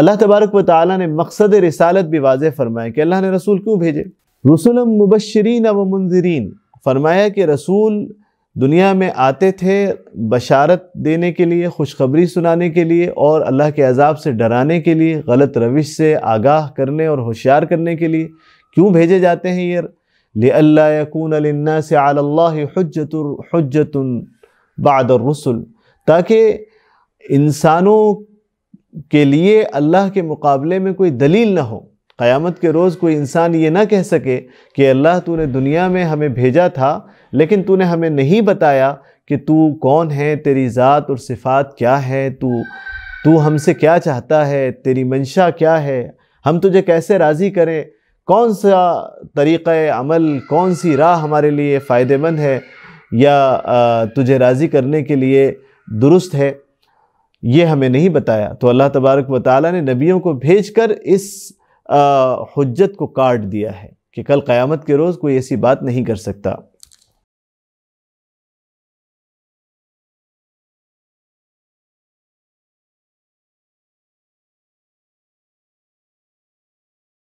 अल्लाह तबारक व ताली ने मकसद रसालत भी वाज फरमाया कि अल्लाह ने रसूल क्यों भेजे रसुल मुबशरीन व मुंजरीन फरमाया कि रसूल दुनिया में आते थे बशारत देने के लिए खुशखबरी सुनाने के लिए और अल्लाह के अजाब से डराने के लिए गलत रविश से आगाह करने और होशियार करने के लिए क्यों भेजे जाते हैं ये लल्ला यकून लन्नास हजत बाद रसुल ताकि इंसानों के लिए अल्लाह के मुकाबले में कोई दलील ना हो क़यामत के रोज़ कोई इंसान ये ना कह सके कि अल्लाह तूने दुनिया में हमें भेजा था लेकिन तूने हमें नहीं बताया कि तू कौन है तेरी ज़ात और सिफ़ात क्या है तू तू हमसे क्या चाहता है तेरी मंशा क्या है हम तुझे कैसे राज़ी करें कौन सा तरीक़ अमल कौन सी राह हमारे लिए फ़ायदेमंद है या तुझे राज़ी करने के लिए दुरुस्त है ये हमें नहीं बताया तो अल्लाह तबारक व ताली ने नबियों को भेज कर इस हजत को काट दिया है कि कल क़्यामत के रोज़ कोई ऐसी बात नहीं कर सकता